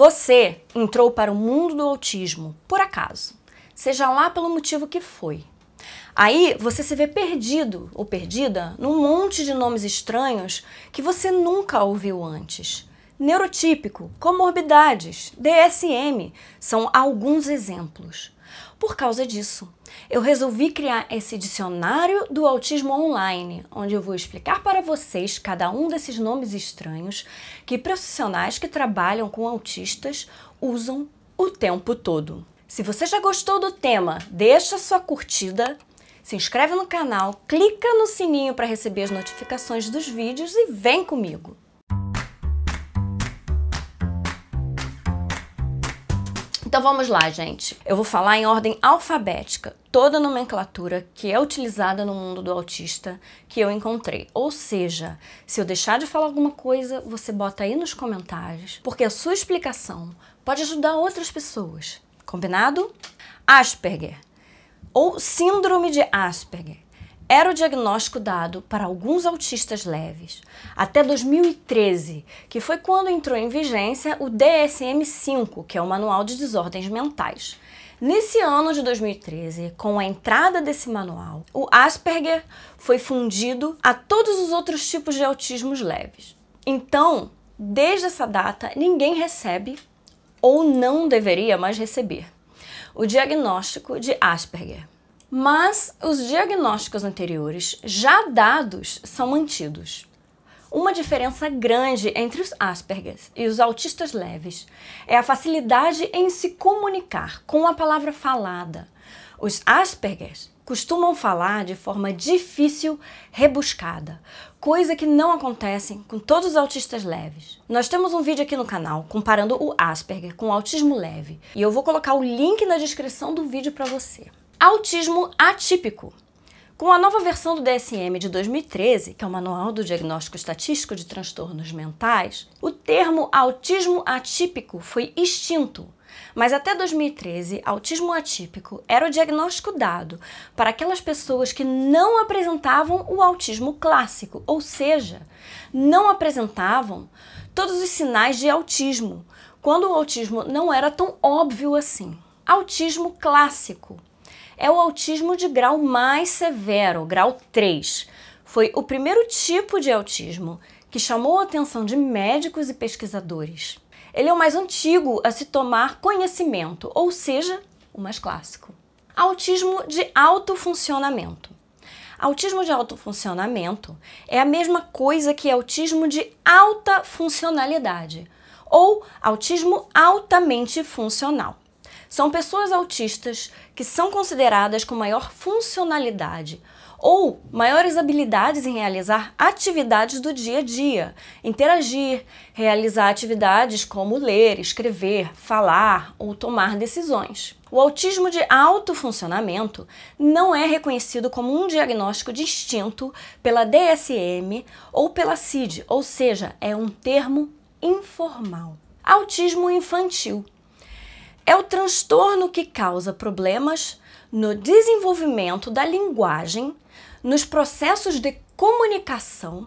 Você entrou para o mundo do autismo por acaso, seja lá pelo motivo que foi. Aí você se vê perdido ou perdida num monte de nomes estranhos que você nunca ouviu antes. Neurotípico, comorbidades, DSM são alguns exemplos. Por causa disso, eu resolvi criar esse dicionário do autismo online, onde eu vou explicar para vocês cada um desses nomes estranhos que profissionais que trabalham com autistas usam o tempo todo. Se você já gostou do tema, deixa sua curtida, se inscreve no canal, clica no sininho para receber as notificações dos vídeos e vem comigo! Então vamos lá, gente. Eu vou falar em ordem alfabética toda a nomenclatura que é utilizada no mundo do autista que eu encontrei. Ou seja, se eu deixar de falar alguma coisa, você bota aí nos comentários, porque a sua explicação pode ajudar outras pessoas. Combinado? Asperger ou síndrome de Asperger era o diagnóstico dado para alguns autistas leves, até 2013, que foi quando entrou em vigência o DSM-5, que é o Manual de Desordens Mentais. Nesse ano de 2013, com a entrada desse manual, o Asperger foi fundido a todos os outros tipos de autismos leves. Então, desde essa data, ninguém recebe ou não deveria mais receber o diagnóstico de Asperger mas os diagnósticos anteriores já dados são mantidos. Uma diferença grande entre os Asperger e os autistas leves é a facilidade em se comunicar com a palavra falada. Os Asperger costumam falar de forma difícil, rebuscada, coisa que não acontece com todos os autistas leves. Nós temos um vídeo aqui no canal comparando o Asperger com o autismo leve e eu vou colocar o link na descrição do vídeo para você. Autismo atípico. Com a nova versão do DSM de 2013, que é o Manual do Diagnóstico Estatístico de Transtornos Mentais, o termo autismo atípico foi extinto. Mas até 2013, autismo atípico era o diagnóstico dado para aquelas pessoas que não apresentavam o autismo clássico, ou seja, não apresentavam todos os sinais de autismo, quando o autismo não era tão óbvio assim. Autismo clássico é o autismo de grau mais severo, grau 3. Foi o primeiro tipo de autismo que chamou a atenção de médicos e pesquisadores. Ele é o mais antigo a se tomar conhecimento, ou seja, o mais clássico. Autismo de alto funcionamento. Autismo de alto funcionamento é a mesma coisa que autismo de alta funcionalidade ou autismo altamente funcional. São pessoas autistas que são consideradas com maior funcionalidade ou maiores habilidades em realizar atividades do dia a dia, interagir, realizar atividades como ler, escrever, falar ou tomar decisões. O autismo de alto funcionamento não é reconhecido como um diagnóstico distinto pela DSM ou pela CID, ou seja, é um termo informal. Autismo infantil é o transtorno que causa problemas no desenvolvimento da linguagem, nos processos de comunicação,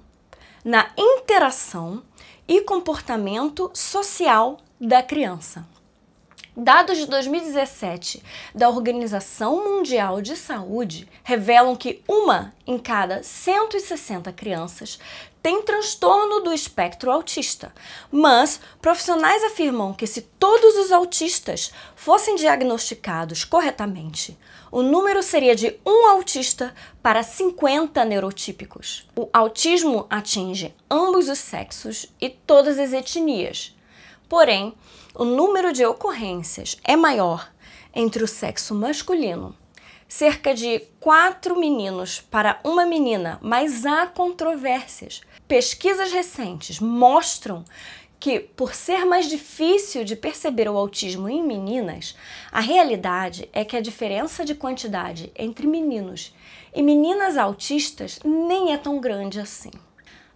na interação e comportamento social da criança. Dados de 2017 da Organização Mundial de Saúde revelam que uma em cada 160 crianças tem transtorno do espectro autista. Mas profissionais afirmam que se todos os autistas fossem diagnosticados corretamente, o número seria de um autista para 50 neurotípicos. O autismo atinge ambos os sexos e todas as etnias. Porém, o número de ocorrências é maior entre o sexo masculino cerca de quatro meninos para uma menina, mas há controvérsias, Pesquisas recentes mostram que, por ser mais difícil de perceber o autismo em meninas, a realidade é que a diferença de quantidade entre meninos e meninas autistas nem é tão grande assim.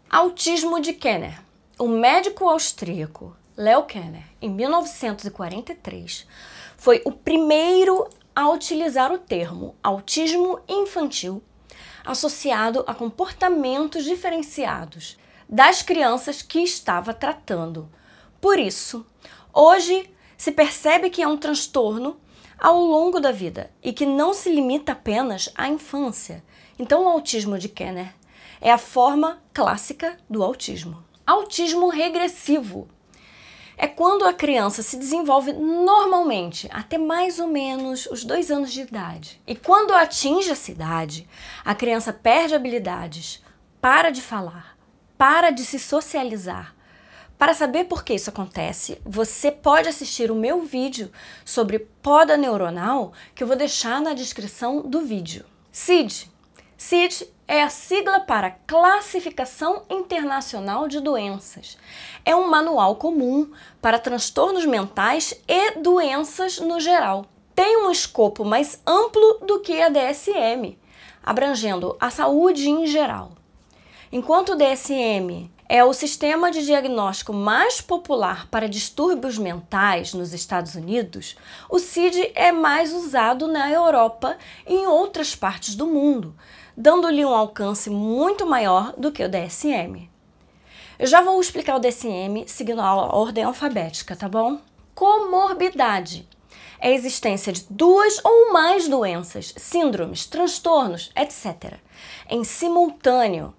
Autismo de Kenner. O médico austríaco Leo Kenner, em 1943, foi o primeiro a utilizar o termo autismo infantil associado a comportamentos diferenciados das crianças que estava tratando. Por isso, hoje se percebe que é um transtorno ao longo da vida e que não se limita apenas à infância. Então, o autismo de Kenner é a forma clássica do autismo. Autismo regressivo é quando a criança se desenvolve normalmente, até mais ou menos os dois anos de idade. E quando atinge essa idade, a criança perde habilidades, para de falar, para de se socializar. Para saber por que isso acontece, você pode assistir o meu vídeo sobre poda neuronal que eu vou deixar na descrição do vídeo. CID. CID é a sigla para Classificação Internacional de Doenças. É um manual comum para transtornos mentais e doenças no geral. Tem um escopo mais amplo do que a DSM, abrangendo a saúde em geral. Enquanto o DSM é o sistema de diagnóstico mais popular para distúrbios mentais nos Estados Unidos, o CID é mais usado na Europa e em outras partes do mundo, dando-lhe um alcance muito maior do que o DSM. Eu já vou explicar o DSM seguindo a ordem alfabética, tá bom? Comorbidade é a existência de duas ou mais doenças, síndromes, transtornos, etc., em simultâneo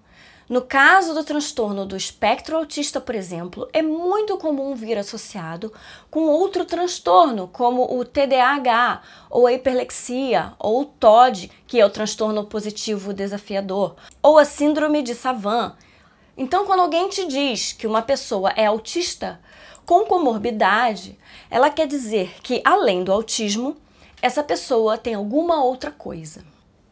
no caso do transtorno do espectro autista, por exemplo, é muito comum vir associado com outro transtorno, como o TDAH, ou a hiperlexia, ou o TOD, que é o transtorno positivo desafiador, ou a síndrome de Savant. Então, quando alguém te diz que uma pessoa é autista com comorbidade, ela quer dizer que, além do autismo, essa pessoa tem alguma outra coisa.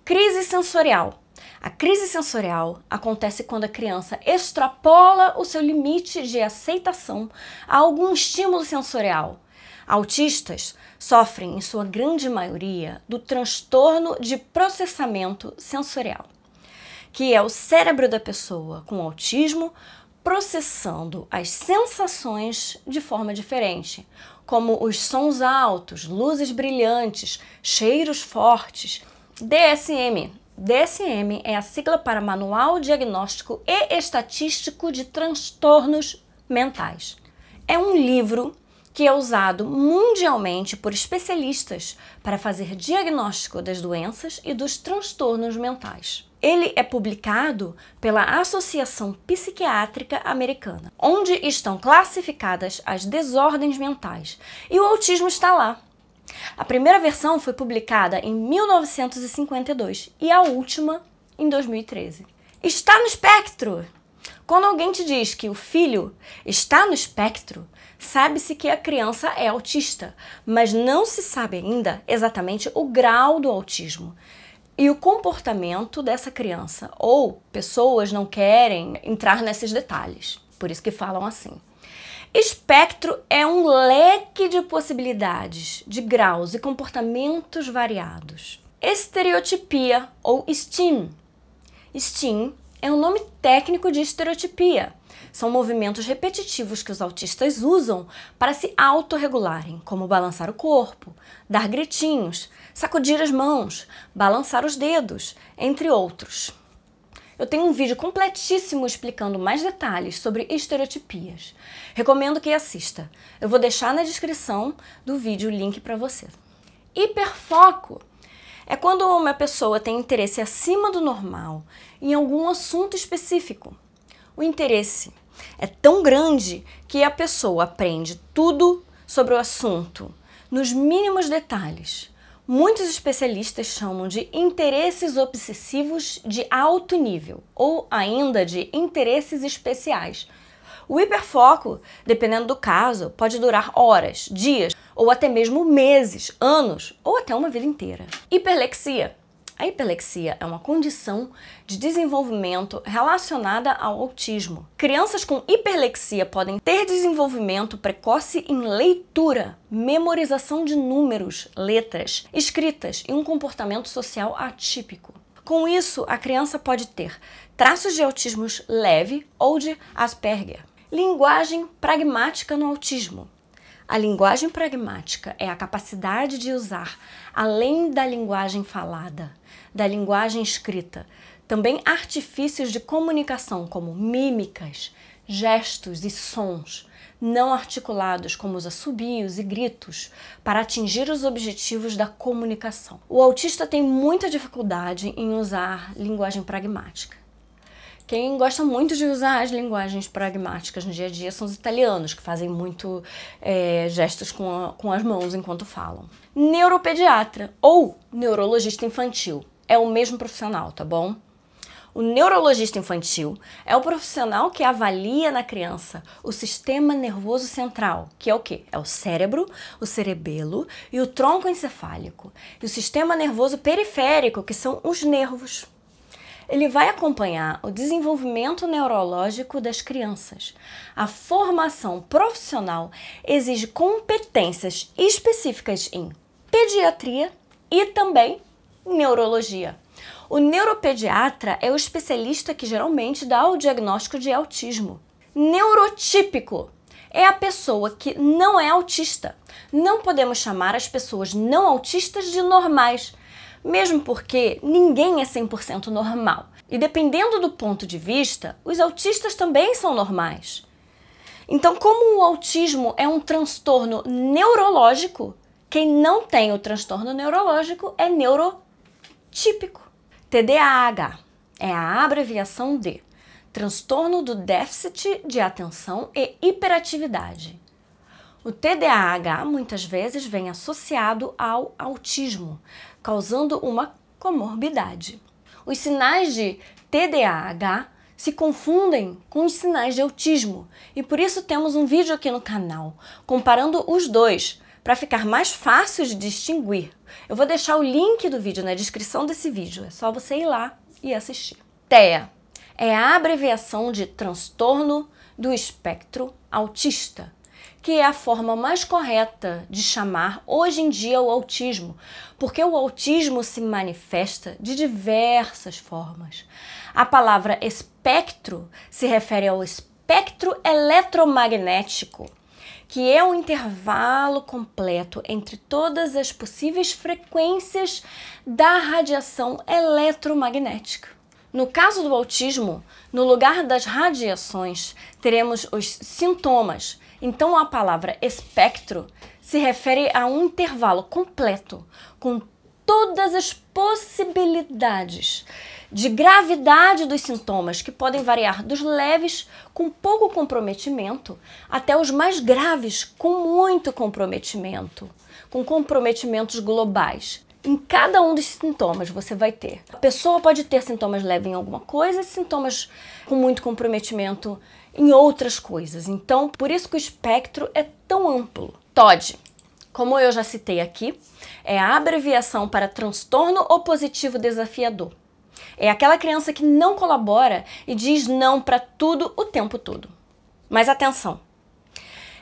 Crise sensorial a crise sensorial acontece quando a criança extrapola o seu limite de aceitação a algum estímulo sensorial. Autistas sofrem, em sua grande maioria, do transtorno de processamento sensorial, que é o cérebro da pessoa com autismo processando as sensações de forma diferente, como os sons altos, luzes brilhantes, cheiros fortes, DSM, DSM é a sigla para Manual Diagnóstico e Estatístico de Transtornos Mentais. É um livro que é usado mundialmente por especialistas para fazer diagnóstico das doenças e dos transtornos mentais. Ele é publicado pela Associação Psiquiátrica Americana, onde estão classificadas as desordens mentais, e o autismo está lá. A primeira versão foi publicada em 1952 e a última em 2013. Está no espectro! Quando alguém te diz que o filho está no espectro, sabe-se que a criança é autista, mas não se sabe ainda exatamente o grau do autismo. E o comportamento dessa criança, ou pessoas não querem entrar nesses detalhes, por isso que falam assim. Espectro é um leque de possibilidades, de graus e comportamentos variados. Estereotipia ou STEAM. STEAM é um nome técnico de estereotipia. São movimentos repetitivos que os autistas usam para se autorregularem, como balançar o corpo, dar gritinhos, sacudir as mãos, balançar os dedos, entre outros. Eu tenho um vídeo completíssimo explicando mais detalhes sobre estereotipias. Recomendo que assista. Eu vou deixar na descrição do vídeo o link para você. Hiperfoco é quando uma pessoa tem interesse acima do normal em algum assunto específico. O interesse é tão grande que a pessoa aprende tudo sobre o assunto, nos mínimos detalhes. Muitos especialistas chamam de interesses obsessivos de alto nível ou ainda de interesses especiais. O hiperfoco, dependendo do caso, pode durar horas, dias ou até mesmo meses, anos ou até uma vida inteira. Hiperlexia a hiperlexia é uma condição de desenvolvimento relacionada ao autismo. Crianças com hiperlexia podem ter desenvolvimento precoce em leitura, memorização de números, letras, escritas e um comportamento social atípico. Com isso, a criança pode ter traços de autismo leve ou de Asperger. Linguagem pragmática no autismo. A linguagem pragmática é a capacidade de usar, além da linguagem falada, da linguagem escrita, também artifícios de comunicação como mímicas, gestos e sons, não articulados como os assobios e gritos, para atingir os objetivos da comunicação. O autista tem muita dificuldade em usar linguagem pragmática. Quem gosta muito de usar as linguagens pragmáticas no dia a dia são os italianos, que fazem muito é, gestos com, a, com as mãos enquanto falam. Neuropediatra ou neurologista infantil é o mesmo profissional, tá bom? O neurologista infantil é o profissional que avalia na criança o sistema nervoso central, que é o que? É o cérebro, o cerebelo e o tronco encefálico. E o sistema nervoso periférico, que são os nervos ele vai acompanhar o desenvolvimento neurológico das crianças. A formação profissional exige competências específicas em pediatria e também neurologia. O neuropediatra é o especialista que geralmente dá o diagnóstico de autismo. Neurotípico é a pessoa que não é autista. Não podemos chamar as pessoas não autistas de normais mesmo porque ninguém é 100% normal. E dependendo do ponto de vista, os autistas também são normais. Então, como o autismo é um transtorno neurológico, quem não tem o transtorno neurológico é neurotípico. TDAH é a abreviação de transtorno do déficit de atenção e hiperatividade. O TDAH muitas vezes vem associado ao autismo, causando uma comorbidade. Os sinais de TDAH se confundem com os sinais de autismo e por isso temos um vídeo aqui no canal comparando os dois para ficar mais fácil de distinguir. Eu vou deixar o link do vídeo na descrição desse vídeo, é só você ir lá e assistir. TEA é a abreviação de transtorno do espectro autista que é a forma mais correta de chamar hoje em dia o autismo, porque o autismo se manifesta de diversas formas. A palavra espectro se refere ao espectro eletromagnético, que é o um intervalo completo entre todas as possíveis frequências da radiação eletromagnética. No caso do autismo, no lugar das radiações, teremos os sintomas, então a palavra espectro se refere a um intervalo completo com todas as possibilidades de gravidade dos sintomas, que podem variar dos leves, com pouco comprometimento, até os mais graves, com muito comprometimento, com comprometimentos globais. Em cada um dos sintomas você vai ter. A pessoa pode ter sintomas leves em alguma coisa, sintomas com muito comprometimento em outras coisas. Então, por isso que o espectro é tão amplo. TOD, como eu já citei aqui, é a abreviação para transtorno opositivo desafiador. É aquela criança que não colabora e diz não para tudo o tempo todo. Mas atenção,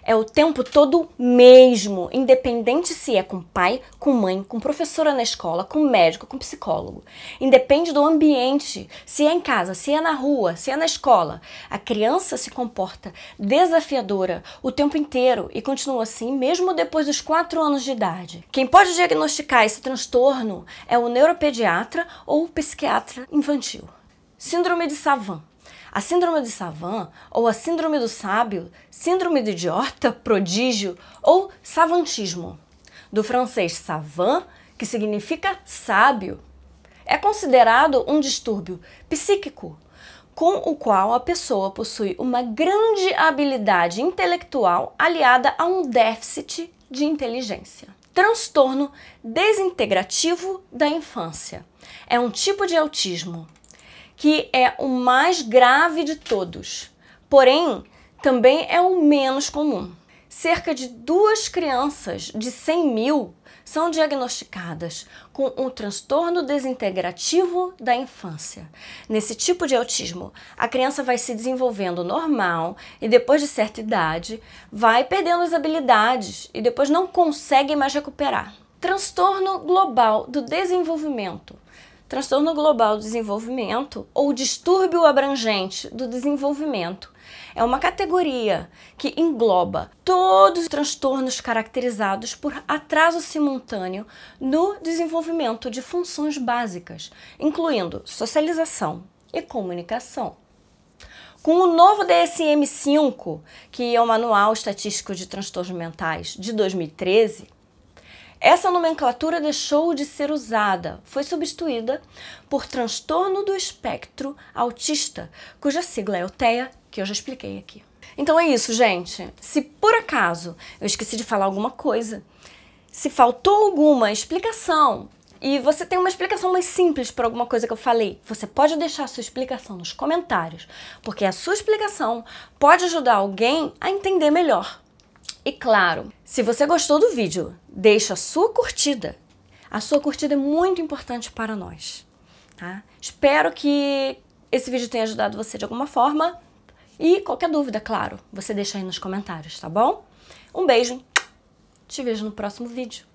é o tempo todo mesmo, independente se é com pai, com mãe, com professora na escola, com médico, com psicólogo. Independe do ambiente, se é em casa, se é na rua, se é na escola. A criança se comporta desafiadora o tempo inteiro e continua assim mesmo depois dos 4 anos de idade. Quem pode diagnosticar esse transtorno é o neuropediatra ou o psiquiatra infantil. Síndrome de Savant. A síndrome de Savan, ou a síndrome do sábio, síndrome de idiota, prodígio ou savantismo, do francês savant, que significa sábio, é considerado um distúrbio psíquico com o qual a pessoa possui uma grande habilidade intelectual aliada a um déficit de inteligência. Transtorno desintegrativo da infância é um tipo de autismo que é o mais grave de todos, porém também é o menos comum. Cerca de duas crianças de 100 mil são diagnosticadas com um transtorno desintegrativo da infância. Nesse tipo de autismo, a criança vai se desenvolvendo normal e depois de certa idade vai perdendo as habilidades e depois não consegue mais recuperar. Transtorno global do desenvolvimento transtorno global do desenvolvimento ou distúrbio abrangente do desenvolvimento. É uma categoria que engloba todos os transtornos caracterizados por atraso simultâneo no desenvolvimento de funções básicas, incluindo socialização e comunicação. Com o novo DSM-5, que é o Manual Estatístico de Transtornos Mentais de 2013, essa nomenclatura deixou de ser usada, foi substituída por transtorno do espectro autista, cuja sigla é OTEA, TEA, que eu já expliquei aqui. Então é isso, gente. Se por acaso eu esqueci de falar alguma coisa, se faltou alguma explicação e você tem uma explicação mais simples para alguma coisa que eu falei, você pode deixar a sua explicação nos comentários, porque a sua explicação pode ajudar alguém a entender melhor. E claro, se você gostou do vídeo, deixa a sua curtida. A sua curtida é muito importante para nós. Tá? Espero que esse vídeo tenha ajudado você de alguma forma. E qualquer dúvida, claro, você deixa aí nos comentários, tá bom? Um beijo, te vejo no próximo vídeo.